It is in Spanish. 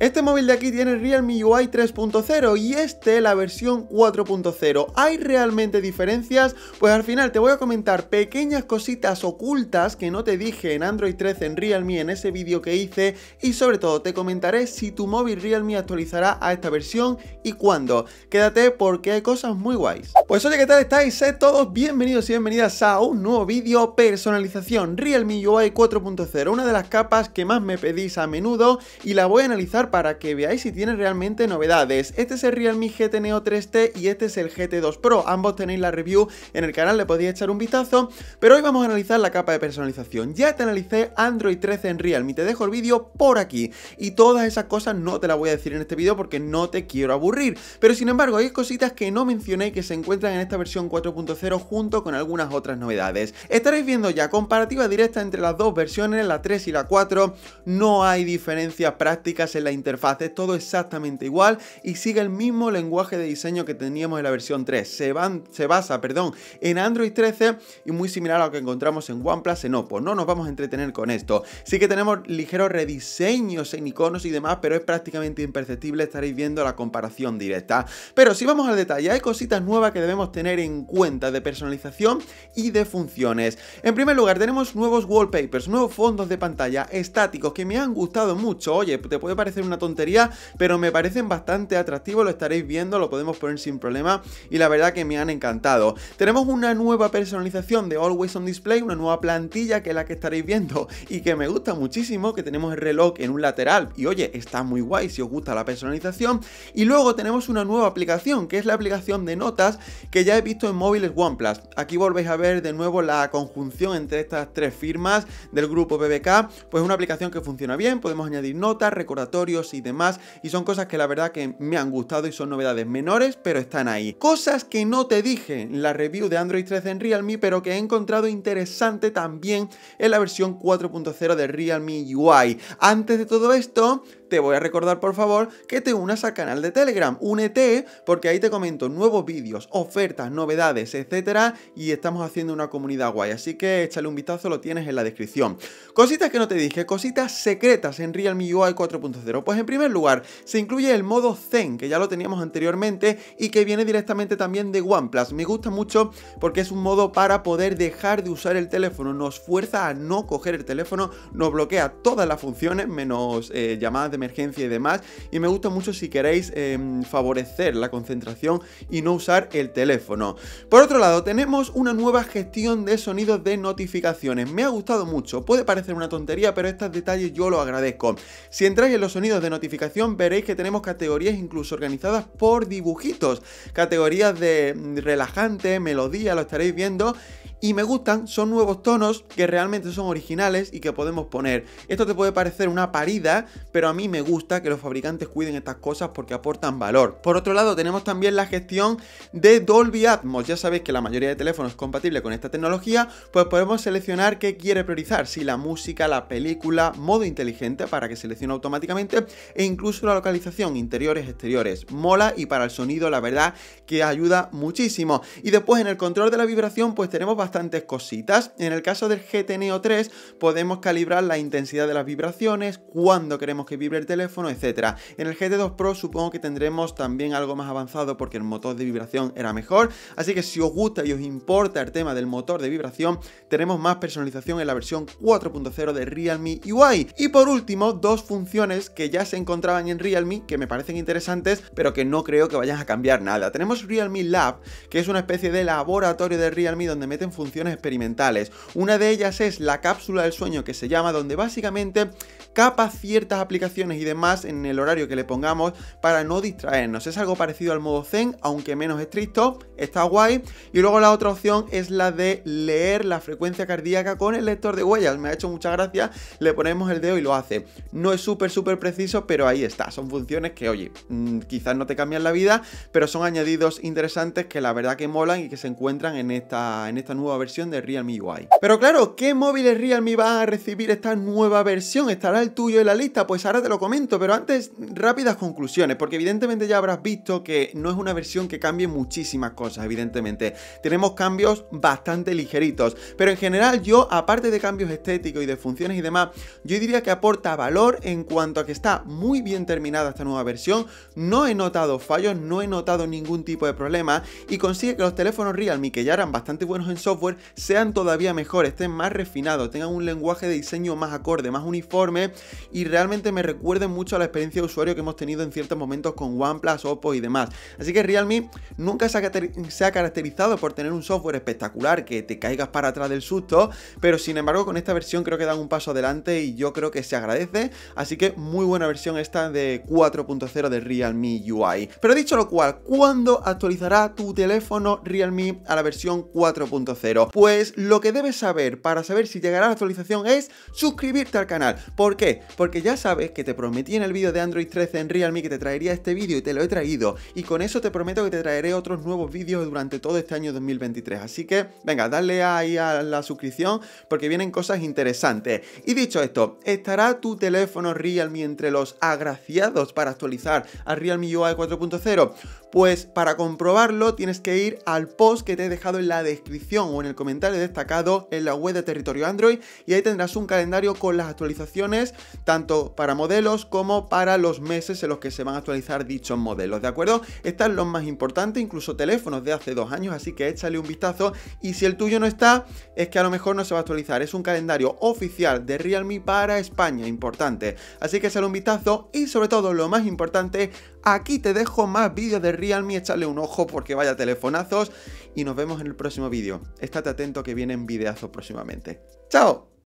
Este móvil de aquí tiene Realme UI 3.0 y este la versión 4.0. ¿Hay realmente diferencias? Pues al final te voy a comentar pequeñas cositas ocultas que no te dije en Android 13 en Realme en ese vídeo que hice y sobre todo te comentaré si tu móvil Realme actualizará a esta versión y cuándo. Quédate porque hay cosas muy guays. Pues oye, ¿qué tal estáis? todos bienvenidos y bienvenidas a un nuevo vídeo personalización Realme UI 4.0, una de las capas que más me pedís a menudo y la voy a analizar para que veáis si tiene realmente novedades. Este es el Realme GT Neo 3T y este es el GT2 Pro. Ambos tenéis la review en el canal, le podéis echar un vistazo. Pero hoy vamos a analizar la capa de personalización. Ya te analicé Android 13 en Realme, te dejo el vídeo por aquí. Y todas esas cosas no te las voy a decir en este vídeo porque no te quiero aburrir. Pero sin embargo, hay cositas que no mencioné que se encuentran en esta versión 4.0 junto con algunas otras novedades. Estaréis viendo ya comparativa directa entre las dos versiones, la 3 y la 4. No hay diferencias prácticas en la interfaz, es todo exactamente igual y sigue el mismo lenguaje de diseño que teníamos en la versión 3. Se, van, se basa perdón, en Android 13 y muy similar a lo que encontramos en OnePlus en Oppo. No nos vamos a entretener con esto. Sí que tenemos ligeros rediseños en iconos y demás, pero es prácticamente imperceptible, estaréis viendo la comparación directa. Pero si vamos al detalle, hay cositas nuevas que debemos tener en cuenta de personalización y de funciones. En primer lugar, tenemos nuevos wallpapers, nuevos fondos de pantalla estáticos que me han gustado mucho. Oye, te puede parecer una tontería, pero me parecen bastante atractivos, lo estaréis viendo, lo podemos poner sin problema y la verdad que me han encantado. Tenemos una nueva personalización de Always on Display, una nueva plantilla que es la que estaréis viendo y que me gusta muchísimo, que tenemos el reloj en un lateral y oye, está muy guay si os gusta la personalización. Y luego tenemos una nueva aplicación, que es la aplicación de notas que ya he visto en móviles OnePlus. Aquí volvéis a ver de nuevo la conjunción entre estas tres firmas del grupo BBK, pues una aplicación que funciona bien, podemos añadir notas, recordatorios, y demás, y son cosas que la verdad que me han gustado y son novedades menores, pero están ahí. Cosas que no te dije en la review de Android 13 en Realme, pero que he encontrado interesante también en la versión 4.0 de Realme UI. Antes de todo esto, te voy a recordar por favor que te unas al canal de Telegram, únete porque ahí te comento nuevos vídeos, ofertas, novedades, etcétera y estamos haciendo una comunidad guay, así que échale un vistazo, lo tienes en la descripción. Cositas que no te dije, cositas secretas en Realme UI 4.0 pues en primer lugar, se incluye el modo Zen, que ya lo teníamos anteriormente y que viene directamente también de OnePlus. Me gusta mucho porque es un modo para poder dejar de usar el teléfono, nos fuerza a no coger el teléfono, nos bloquea todas las funciones, menos eh, llamadas de emergencia y demás, y me gusta mucho si queréis em, favorecer la concentración y no usar el teléfono. Por otro lado, tenemos una nueva gestión de sonidos de notificaciones, me ha gustado mucho, puede parecer una tontería, pero estos detalles yo lo agradezco. Si entráis en los sonidos de notificación veréis que tenemos categorías incluso organizadas por dibujitos, categorías de relajante, melodía, lo estaréis viendo y me gustan, son nuevos tonos que realmente son originales y que podemos poner. Esto te puede parecer una parida, pero a mí me gusta que los fabricantes cuiden estas cosas porque aportan valor. Por otro lado, tenemos también la gestión de Dolby Atmos. Ya sabéis que la mayoría de teléfonos es compatible con esta tecnología, pues podemos seleccionar qué quiere priorizar, si la música, la película, modo inteligente para que seleccione automáticamente e incluso la localización, interiores, exteriores. Mola y para el sonido la verdad que ayuda muchísimo. Y después en el control de la vibración pues tenemos bastante cositas. En el caso del GT Neo 3 podemos calibrar la intensidad de las vibraciones, cuando queremos que vibre el teléfono, etcétera En el GT2 Pro supongo que tendremos también algo más avanzado porque el motor de vibración era mejor, así que si os gusta y os importa el tema del motor de vibración, tenemos más personalización en la versión 4.0 de Realme UI. Y por último, dos funciones que ya se encontraban en Realme que me parecen interesantes, pero que no creo que vayan a cambiar nada. Tenemos Realme Lab, que es una especie de laboratorio de Realme donde meten funciones experimentales. Una de ellas es la cápsula del sueño que se llama, donde básicamente capa ciertas aplicaciones y demás en el horario que le pongamos para no distraernos. Es algo parecido al modo zen, aunque menos estricto, está guay. Y luego la otra opción es la de leer la frecuencia cardíaca con el lector de huellas. Me ha hecho mucha gracia, le ponemos el dedo y lo hace. No es súper, súper preciso, pero ahí está. Son funciones que, oye, mm, quizás no te cambian la vida, pero son añadidos interesantes que la verdad que molan y que se encuentran en esta, en esta nueva versión de Realme UI. Pero claro, ¿qué móviles Realme van a recibir esta nueva versión? ¿Estará el tuyo en la lista? Pues ahora te lo comento, pero antes rápidas conclusiones, porque evidentemente ya habrás visto que no es una versión que cambie muchísimas cosas, evidentemente. Tenemos cambios bastante ligeritos, pero en general yo, aparte de cambios estéticos y de funciones y demás, yo diría que aporta valor en cuanto a que está muy bien terminada esta nueva versión, no he notado fallos, no he notado ningún tipo de problema y consigue que los teléfonos Realme, que ya eran bastante buenos en software, sean todavía mejores, estén más refinados, tengan un lenguaje de diseño más acorde, más uniforme y realmente me recuerden mucho a la experiencia de usuario que hemos tenido en ciertos momentos con OnePlus, Oppo y demás. Así que Realme nunca se ha caracterizado por tener un software espectacular que te caigas para atrás del susto, pero sin embargo con esta versión creo que dan un paso adelante y yo creo que se agradece, así que muy buena versión esta de 4.0 de Realme UI. Pero dicho lo cual, ¿cuándo actualizará tu teléfono Realme a la versión 4.0? Pues lo que debes saber para saber si llegará la actualización es suscribirte al canal. ¿Por qué? Porque ya sabes que te prometí en el vídeo de Android 13 en Realme que te traería este vídeo y te lo he traído. Y con eso te prometo que te traeré otros nuevos vídeos durante todo este año 2023. Así que, venga, dale ahí a la suscripción porque vienen cosas interesantes. Y dicho esto, ¿estará tu teléfono Realme entre los agraciados para actualizar a Realme UI 4.0? Pues para comprobarlo tienes que ir al post que te he dejado en la descripción en el comentario destacado en la web de Territorio Android y ahí tendrás un calendario con las actualizaciones tanto para modelos como para los meses en los que se van a actualizar dichos modelos, ¿de acuerdo? Están los más importantes, incluso teléfonos de hace dos años, así que échale un vistazo y si el tuyo no está, es que a lo mejor no se va a actualizar. Es un calendario oficial de Realme para España, importante. Así que échale un vistazo y sobre todo lo más importante, aquí te dejo más vídeos de Realme, échale un ojo porque vaya telefonazos y nos vemos en el próximo vídeo. Estate atento que vienen videazos próximamente. ¡Chao!